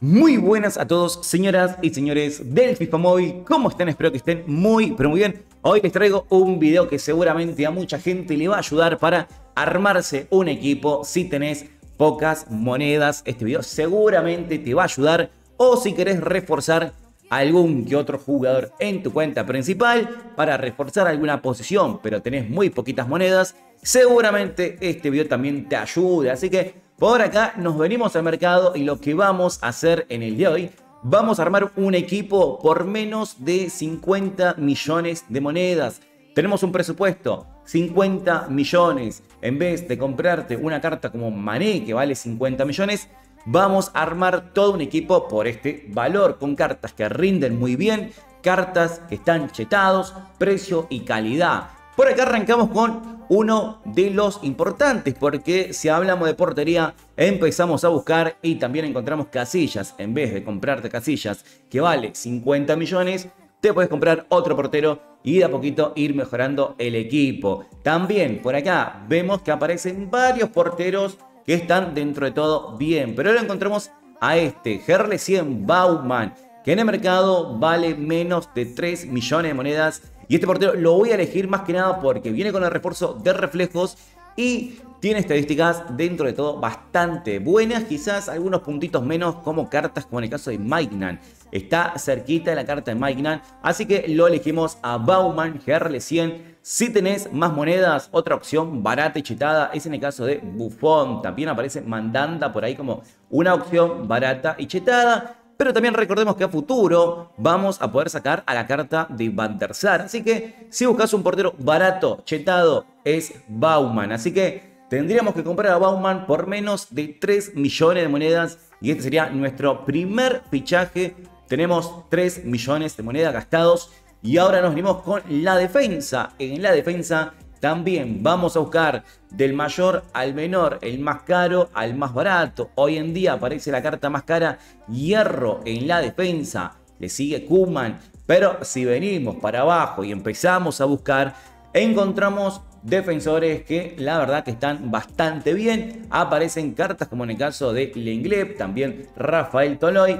Muy buenas a todos, señoras y señores del Móvil. ¿Cómo están? Espero que estén muy, pero muy bien. Hoy les traigo un video que seguramente a mucha gente le va a ayudar para armarse un equipo si tenés pocas monedas. Este video seguramente te va a ayudar o si querés reforzar algún que otro jugador en tu cuenta principal para reforzar alguna posición, pero tenés muy poquitas monedas, seguramente este video también te ayude. Así que por acá nos venimos al mercado y lo que vamos a hacer en el día de hoy, vamos a armar un equipo por menos de 50 millones de monedas. Tenemos un presupuesto, 50 millones. En vez de comprarte una carta como Mané que vale 50 millones, vamos a armar todo un equipo por este valor, con cartas que rinden muy bien, cartas que están chetados, precio y calidad. Por acá arrancamos con uno de los importantes, porque si hablamos de portería, empezamos a buscar y también encontramos casillas. En vez de comprarte casillas que vale 50 millones, te puedes comprar otro portero y de a poquito ir mejorando el equipo. También por acá vemos que aparecen varios porteros que están dentro de todo bien, pero ahora encontramos a este, Gerle 100 Bauman, que en el mercado vale menos de 3 millones de monedas y este portero lo voy a elegir más que nada porque viene con el refuerzo de reflejos y tiene estadísticas dentro de todo bastante buenas, quizás algunos puntitos menos como cartas como en el caso de magnan Está cerquita de la carta de Magnan. así que lo elegimos a Bauman GRL100. Si tenés más monedas, otra opción barata y chetada es en el caso de Buffon. También aparece Mandanda por ahí como una opción barata y chetada pero también recordemos que a futuro vamos a poder sacar a la carta de Van der Sar. Así que si buscas un portero barato, chetado, es Bauman. Así que tendríamos que comprar a Bauman por menos de 3 millones de monedas. Y este sería nuestro primer fichaje. Tenemos 3 millones de monedas gastados. Y ahora nos venimos con la defensa. En la defensa también vamos a buscar del mayor al menor, el más caro al más barato. Hoy en día aparece la carta más cara, hierro en la defensa. Le sigue Kuman. Pero si venimos para abajo y empezamos a buscar, encontramos defensores que la verdad que están bastante bien. Aparecen cartas como en el caso de Lengleb, también Rafael Toloy.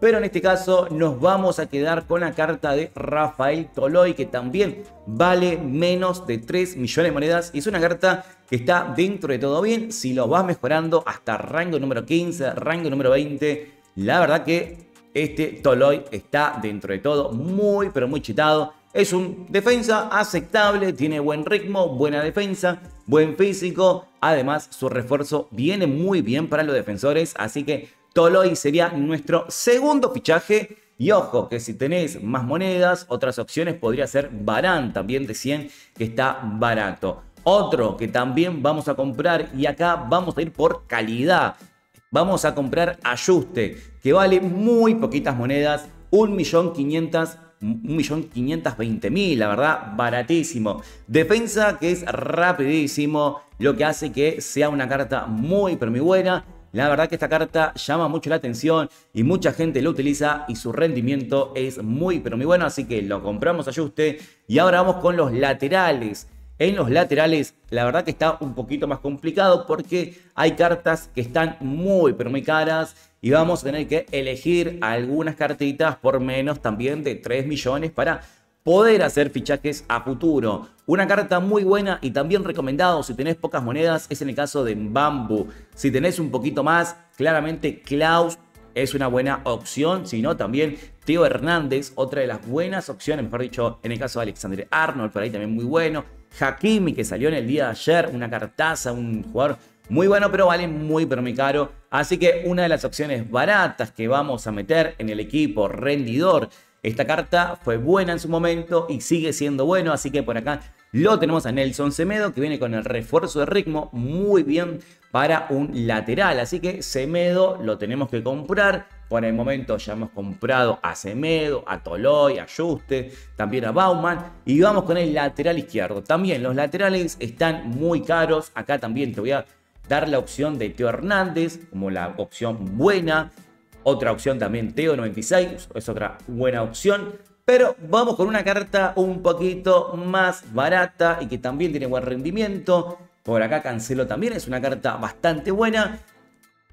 Pero en este caso nos vamos a quedar con la carta de Rafael Toloy que también vale menos de 3 millones de monedas. Y es una carta que está dentro de todo bien. Si lo vas mejorando hasta rango número 15, rango número 20, la verdad que este Toloy está dentro de todo muy pero muy chitado es un defensa aceptable, tiene buen ritmo, buena defensa, buen físico. Además, su refuerzo viene muy bien para los defensores, así que Toloy sería nuestro segundo fichaje. Y ojo, que si tenéis más monedas, otras opciones podría ser Barán, también de 100, que está barato. Otro que también vamos a comprar, y acá vamos a ir por calidad. Vamos a comprar Ayuste, que vale muy poquitas monedas, 1.500.000 1.520.000, la verdad, baratísimo. Defensa que es rapidísimo, lo que hace que sea una carta muy, pero muy buena. La verdad que esta carta llama mucho la atención y mucha gente lo utiliza y su rendimiento es muy, pero muy bueno. Así que lo compramos a Y ahora vamos con los laterales. En los laterales, la verdad que está un poquito más complicado porque hay cartas que están muy, pero muy caras. Y vamos a tener que elegir algunas cartitas por menos también de 3 millones para poder hacer fichajes a futuro. Una carta muy buena y también recomendado si tenés pocas monedas es en el caso de Bamboo. Si tenés un poquito más, claramente Klaus es una buena opción, sino también Teo Hernández, otra de las buenas opciones, mejor dicho, en el caso de Alexander Arnold, por ahí también muy bueno. Hakimi, que salió en el día de ayer, una cartaza, un jugador muy bueno, pero vale muy, pero muy caro. Así que una de las opciones baratas que vamos a meter en el equipo rendidor. Esta carta fue buena en su momento y sigue siendo bueno, así que por acá lo tenemos a Nelson Semedo, que viene con el refuerzo de ritmo muy bien para un lateral. Así que Semedo lo tenemos que comprar. Por el momento ya hemos comprado a Semedo, a Toloy, a Juste, también a Bauman. Y vamos con el lateral izquierdo. También los laterales están muy caros. Acá también te voy a dar la opción de Teo Hernández como la opción buena. Otra opción también Teo 96, es otra buena opción. Pero vamos con una carta un poquito más barata y que también tiene buen rendimiento. Por acá Cancelo también es una carta bastante buena.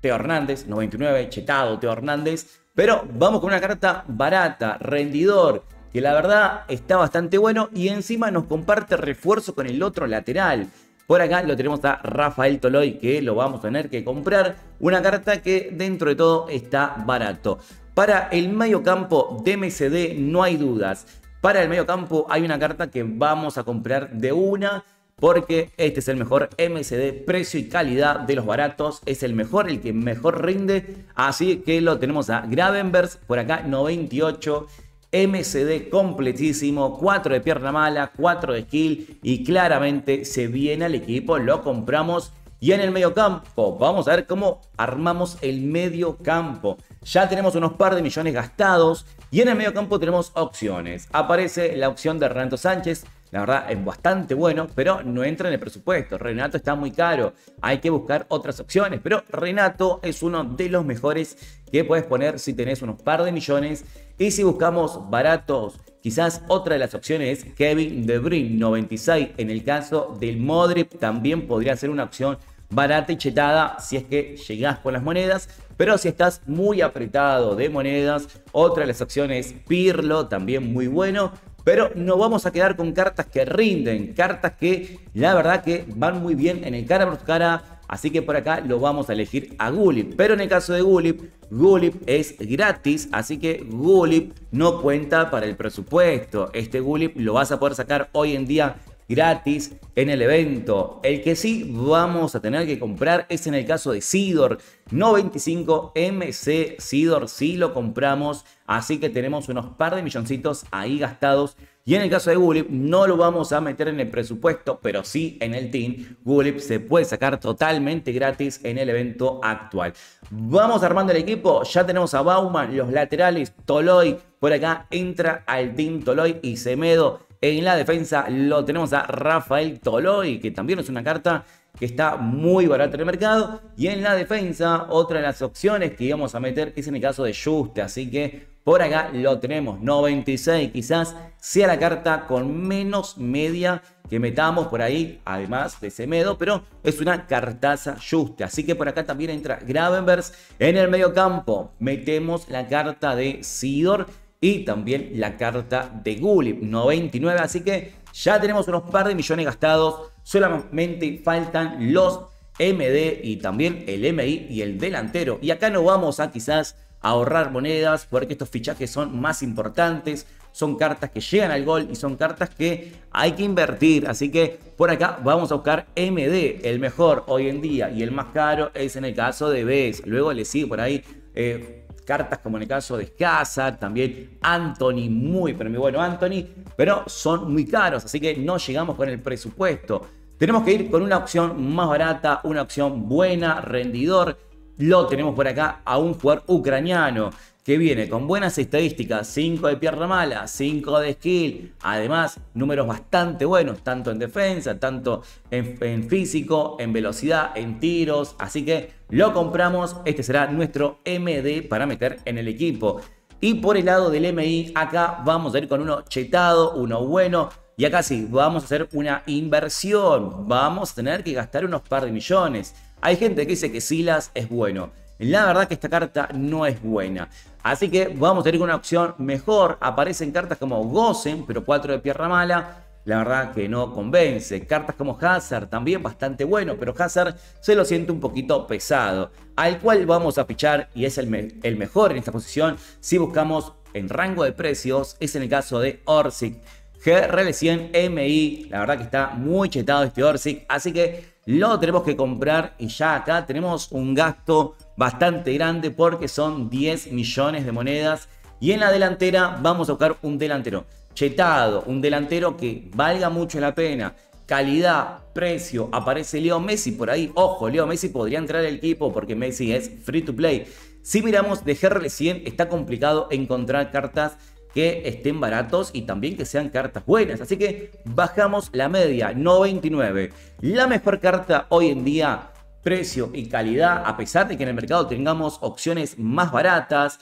Teo Hernández, 99, chetado Teo Hernández. Pero vamos con una carta barata, rendidor, que la verdad está bastante bueno y encima nos comparte refuerzo con el otro lateral. Por acá lo tenemos a Rafael Toloy, que lo vamos a tener que comprar. Una carta que dentro de todo está barato. Para el medio campo de MCD no hay dudas. Para el medio campo hay una carta que vamos a comprar de una porque este es el mejor MCD, precio y calidad de los baratos, es el mejor, el que mejor rinde, así que lo tenemos a Gravenverse. por acá 98, MCD completísimo, 4 de pierna mala, 4 de skill y claramente se viene al equipo, lo compramos. Y en el medio campo, vamos a ver cómo armamos el medio campo. Ya tenemos unos par de millones gastados y en el medio campo tenemos opciones. Aparece la opción de Renato Sánchez, la verdad es bastante bueno, pero no entra en el presupuesto. Renato está muy caro. Hay que buscar otras opciones. Pero Renato es uno de los mejores que puedes poner si tenés unos par de millones. Y si buscamos baratos, quizás otra de las opciones es Kevin De Bruyne 96. En el caso del Modric también podría ser una opción barata y chetada si es que llegás con las monedas. Pero si estás muy apretado de monedas, otra de las opciones Pirlo, también muy bueno. Pero no vamos a quedar con cartas que rinden, cartas que la verdad que van muy bien en el cara por cara. Así que por acá lo vamos a elegir a Gulip. Pero en el caso de Gulip, Gulip es gratis, así que Gulip no cuenta para el presupuesto. Este Gulip lo vas a poder sacar hoy en día gratis en el evento. El que sí vamos a tener que comprar es en el caso de Sidor, 95MC Sidor, sí lo compramos, así que tenemos unos par de milloncitos ahí gastados. Y en el caso de Gulip, no lo vamos a meter en el presupuesto, pero sí en el team. Gulip se puede sacar totalmente gratis en el evento actual. Vamos armando el equipo. Ya tenemos a Bauman, los laterales, Toloy. Por acá entra al team Toloy y Semedo en la defensa lo tenemos a Rafael Toloy, que también es una carta que está muy barata en el mercado. Y en la defensa, otra de las opciones que íbamos a meter es en el caso de Juste. Así que por acá lo tenemos. 96 quizás sea la carta con menos media que metamos por ahí, además de Semedo, pero es una cartaza juste. Así que por acá también entra Gravenvers. En el medio campo metemos la carta de Sidor y también la carta de Gulip, 99. Así que ya tenemos unos par de millones gastados. Solamente faltan los MD y también el MI y el delantero. Y acá no vamos a quizás ahorrar monedas porque estos fichajes son más importantes. Son cartas que llegan al gol y son cartas que hay que invertir. Así que por acá vamos a buscar MD, el mejor hoy en día y el más caro es en el caso de BES. Luego le sigue por ahí. Eh, cartas como en el caso de Skazak, también Anthony, muy, pero muy bueno Anthony, pero son muy caros, así que no llegamos con el presupuesto. Tenemos que ir con una opción más barata, una opción buena, rendidor. Lo tenemos por acá a un jugador ucraniano que viene con buenas estadísticas, 5 de pierna mala, 5 de skill, además números bastante buenos, tanto en defensa, tanto en, físico, en velocidad, en tiros, así que lo compramos, este será nuestro MD para meter en el equipo. Y por el lado del MI, acá vamos a ir con uno chetado, uno bueno, y acá sí, vamos a hacer una inversión, vamos a tener que gastar unos par de millones. Hay gente que dice que Silas es bueno. La verdad que esta carta no es buena. Así que vamos a tener una opción mejor. Aparecen cartas como Gosen pero 4 de pierna mala. La verdad que no convence. Cartas como Hazard, también bastante bueno, pero Hazard se lo siente un poquito pesado. Al cual vamos a fichar y es el, el mejor en esta posición si buscamos en rango de precios. Es en el caso de Orsic. GRL100 MI. La verdad que está muy chetado este Orsic. Así que lo tenemos que comprar y ya acá tenemos un gasto bastante grande porque son 10 millones de monedas. Y en la delantera vamos a buscar un delantero chetado, un delantero que valga mucho la pena. Calidad, precio, aparece Leo Messi por ahí. Ojo, Leo Messi podría entrar al equipo porque Messi es free to play. Si miramos de GR100 está complicado encontrar cartas que estén baratos y también que sean cartas buenas. Así que bajamos la media, 99. La mejor carta hoy en día, precio y calidad, a pesar de que en el mercado tengamos opciones más baratas,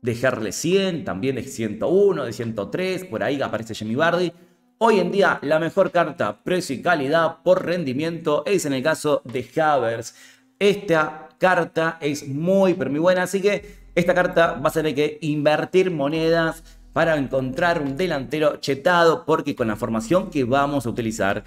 dejarle 100, también de 101, de 103, por ahí aparece Jimmy Bardi. Hoy en día la mejor carta, precio y calidad por rendimiento es en el caso de Havers. Esta carta es muy, pero muy buena, así que esta carta va a tener que invertir monedas para encontrar un delantero chetado, porque con la formación que vamos a utilizar,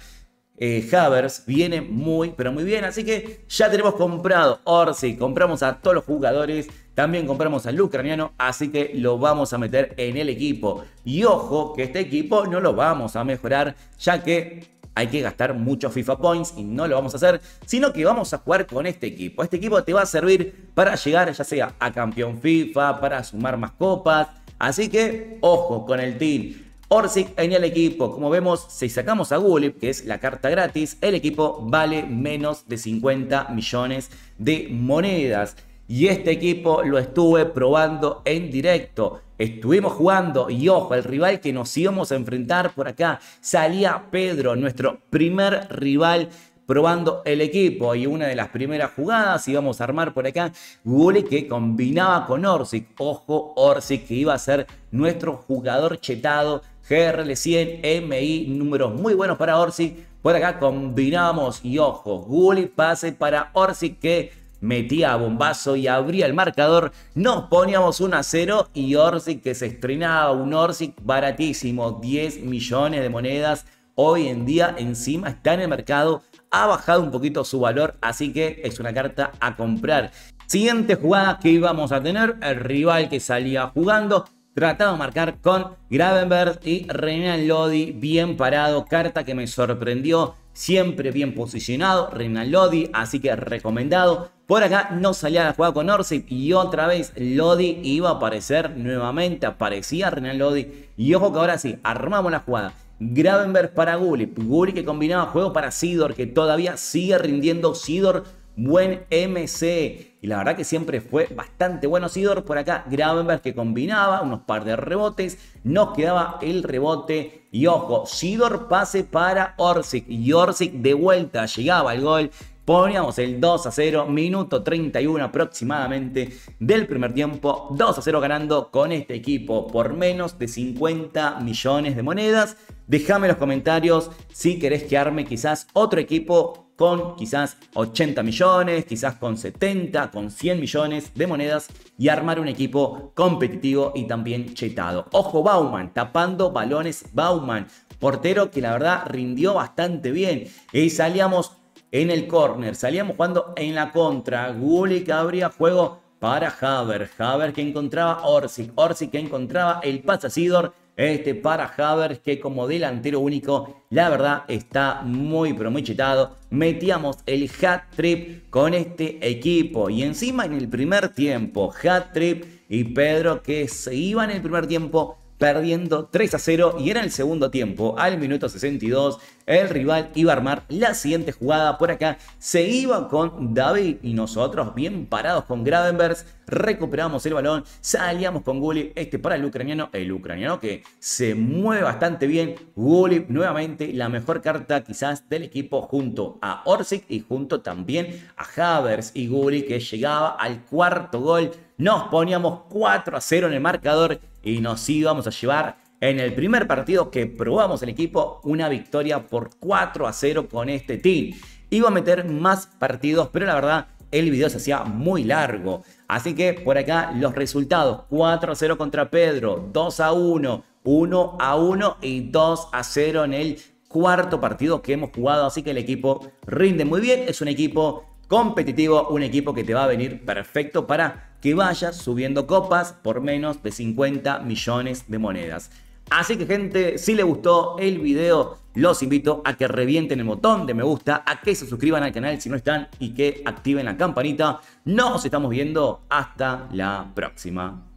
eh, Havers viene muy, pero muy bien. Así que ya tenemos comprado Orsi, compramos a todos los jugadores, también compramos al ucraniano, así que lo vamos a meter en el equipo. Y ojo que este equipo no lo vamos a mejorar, ya que hay que gastar muchos FIFA Points y no lo vamos a hacer, sino que vamos a jugar con este equipo. Este equipo te va a servir para llegar ya sea a campeón FIFA, para sumar más copas, Así que, ojo con el team. Orsic en el equipo. Como vemos, si sacamos a Gulip, que es la carta gratis, el equipo vale menos de 50 millones de monedas. Y este equipo lo estuve probando en directo. Estuvimos jugando y ojo, el rival que nos íbamos a enfrentar por acá salía Pedro, nuestro primer rival probando el equipo y una de las primeras jugadas íbamos a armar por acá Gulli que combinaba con Orsic. Ojo, Orsic que iba a ser nuestro jugador chetado GRL100 MI, números muy buenos para Orsic. Por acá combinamos y ojo, Gulli pase para Orsic que metía bombazo y abría el marcador. Nos poníamos 1 a 0 y Orsic que se estrenaba, un Orsic baratísimo, 10 millones de monedas. Hoy en día encima está en el mercado ha bajado un poquito su valor, así que es una carta a comprar. Siguiente jugada que íbamos a tener, el rival que salía jugando, tratado de marcar con Gravenberg y Renan Lodi, bien parado, carta que me sorprendió, siempre bien posicionado, Renan Lodi, así que recomendado. Por acá no salía la jugada con Orsi y otra vez Lodi iba a aparecer nuevamente, aparecía Renan Lodi y ojo que ahora sí, armamos la jugada. Gravenberg para Gulli, Guri que combinaba juego para Sidor, que todavía sigue rindiendo. Sidor, buen MC. Y la verdad que siempre fue bastante bueno Sidor. Por acá Gravenberg que combinaba unos par de rebotes. Nos quedaba el rebote. Y ojo, Sidor pase para Orsic. Y Orsic de vuelta llegaba el gol. Poníamos el 2 a 0, minuto 31 aproximadamente del primer tiempo. 2 a 0 ganando con este equipo por menos de 50 millones de monedas. Déjame en los comentarios si querés que arme quizás otro equipo con quizás 80 millones, quizás con 70, con 100 millones de monedas y armar un equipo competitivo y también chetado. Ojo Bauman, tapando balones Bauman, portero que la verdad rindió bastante bien. Y eh, salíamos en el corner Salíamos jugando en la contra. que abría juego para Haver. Haber que encontraba Orsi, Orsi que encontraba el pasasidor. Este para Haber que como delantero único, la verdad, está muy pero muy chetado. Metíamos el hat trip con este equipo. Y encima en el primer tiempo, hat trip y Pedro que se iba en el primer tiempo perdiendo 3 a 0 y en el segundo tiempo, al minuto 62, el rival iba a armar la siguiente jugada. Por acá se iba con David y nosotros, bien parados con Gravenberg. recuperamos el balón, salíamos con guly este para el ucraniano, el ucraniano que se mueve bastante bien. Gulli nuevamente la mejor carta quizás del equipo junto a Orsic y junto también a Havers y guly que llegaba al cuarto gol. Nos poníamos 4 a 0 en el marcador y nos íbamos a llevar en el primer partido que probamos el equipo una victoria por 4 a 0 con este team. Iba a meter más partidos, pero la verdad el video se hacía muy largo. Así que por acá los resultados, 4 a 0 contra Pedro, 2 a 1, 1 a 1 y 2 a 0 en el cuarto partido que hemos jugado. Así que el equipo rinde muy bien, es un equipo competitivo, un equipo que te va a venir perfecto para que vayas subiendo copas por menos de 50 millones de monedas. Así que gente, si les gustó el video, los invito a que revienten el botón de me gusta, a que se suscriban al canal si no están y que activen la campanita. Nos estamos viendo hasta la próxima.